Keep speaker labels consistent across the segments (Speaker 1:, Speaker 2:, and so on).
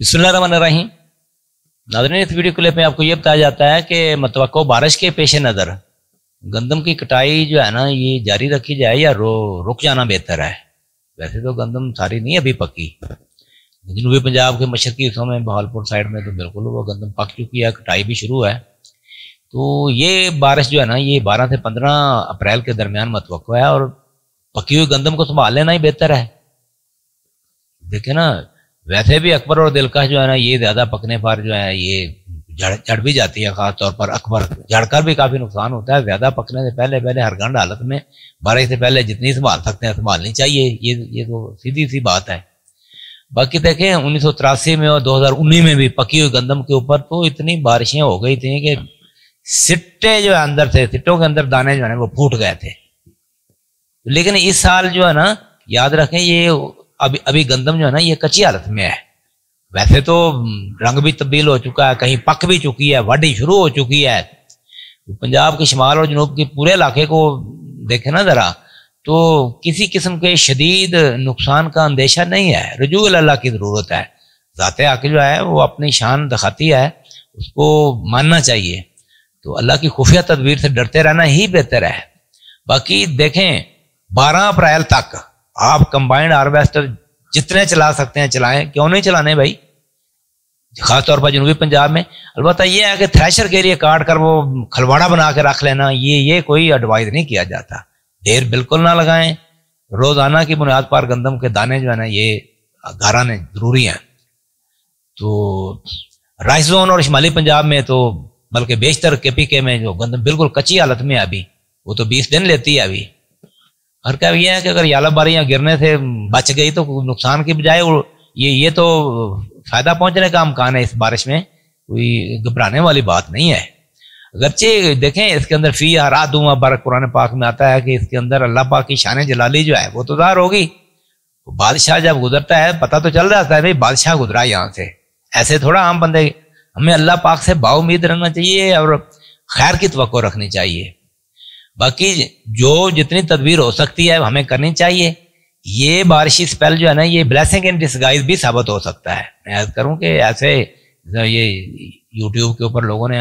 Speaker 1: बिस्मिल्लाम इस video clip में आपको यह बताया जाता है कि मतवको बारिश के पेश नज़र गंदम की कटाई जो है ना ये जारी रखी जाए या रो रुक जाना बेहतर है वैसे तो गंदम सारी नहीं अभी पकी जनूबी पंजाब के मशरकी हिस्सों में बहालपुर साइड में तो बिल्कुल वो गंदम पक चुकी है कटाई भी शुरू है तो ये बारिश जो है ना ये बारह से पंद्रह अप्रैल के दरमियान मतवक़ है और पकी हुई गंदम को संभाल लेना ही बेहतर है देखे ना वैसे भी अकबर और दिलकश जो है ना ये ज्यादा पकने पर जो है ये जड़ जड़ भी जाती है खासतौर पर अकबर जड़कर भी काफी नुकसान होता है ज्यादा पकने से पहले पहले हर घंट हालत में बारिश से पहले जितनी संभाल सकते हैं संभालनी चाहिए ये ये तो सीधी सी बात है बाकी देखें उन्नीस में और 2019 में भी पकी हुई गंदम के ऊपर तो इतनी बारिशें हो गई थी कि सिट्टे जो है अंदर थे सिट्टों के अंदर दाने जो है वो फूट गए थे लेकिन इस साल जो है ना याद रखें ये अभी अभी गंदम जो है ना ये कच्ची हालत में है वैसे तो रंग भी तब्दील हो चुका है कहीं पक भी चुकी है वाडी शुरू हो चुकी है पंजाब के शुमाल और जनूब के पूरे इलाके को देखे ना ज़रा तो किसी किस्म के शदीद नुकसान का अंदेशा नहीं है रजू अल्लाह की ज़रूरत है ज़ाते आके जो है वो अपनी शान दिखाती है उसको मानना चाहिए तो अल्लाह की खुफिया तदबीर से डरते रहना ही बेहतर है बाकी देखें बारह अप्रैल तक आप कंबाइंड हार्वेस्टर जितने चला सकते हैं चलाएं क्यों नहीं चलाने भाई खासतौर पर जनूबी पंजाब में अलबत्त यह है कि थ्रेशर के लिए काट कर वो खलवाड़ा बना के रख लेना ये ये कोई एडवाइज नहीं किया जाता ढेर बिल्कुल ना लगाएं रोजाना की बुनियाद पर गंदम के दाने जो है ना ये घराने जरूरी हैं तो राइस जोन और शिमाली पंजाब में तो बल्कि बेशतर के पी के में जो गंदम बिल्कुल कच्ची हालत में है अभी वो तो बीस दिन लेती है अभी और क्या यह है कि अगर बारी यहाँ गिरने से बच गई तो नुकसान की बजाय ये ये तो फायदा पहुंचने का अमकान है इस बारिश में कोई घबराने वाली बात नहीं है अगरचे देखें इसके अंदर फी हरा दूँ बर कुरान पाक में आता है कि इसके अंदर अल्लाह पाक की शान जलाली जो है वो तो दार होगी बादशाह जब गुजरता है पता तो चल जाता है भाई बादशाह गुजरा यहाँ से ऐसे थोड़ा आम बंदे हमें अल्लाह पाक से बाउमीद रहना चाहिए और खैर की तो रखनी चाहिए बाकी जो जितनी तदबीर हो सकती है हमें करनी चाहिए ये बारिशी स्पेल जो है ना ये ब्लेसिंग इन डिस्गाइज भी साबित हो सकता है मैं याद करूँ कि ऐसे ये यूट्यूब के ऊपर लोगों ने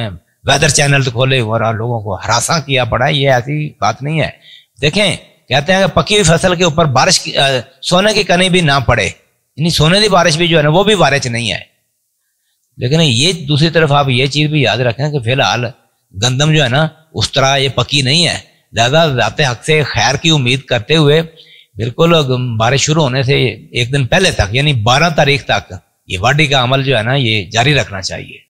Speaker 1: वेदर चैनल तो खोले और लोगों को हरासा किया पड़ा ये ऐसी बात नहीं है देखें कहते हैं कि पकी हुई फसल के ऊपर बारिश की, आ, सोने की कनी भी ना पड़े यानी सोने की बारिश भी जो है ना वो भी बारिश नहीं है लेकिन ये दूसरी तरफ आप ये चीज़ भी याद रखें कि फिलहाल गंदम जो है ना उस तरह ये पकी नहीं है ज्यादा जाते हक से खैर की उम्मीद करते हुए बिल्कुल बारिश शुरू होने से एक दिन पहले तक यानी बारह तारीख तक ये वाडी का अमल जो है ना ये जारी रखना चाहिए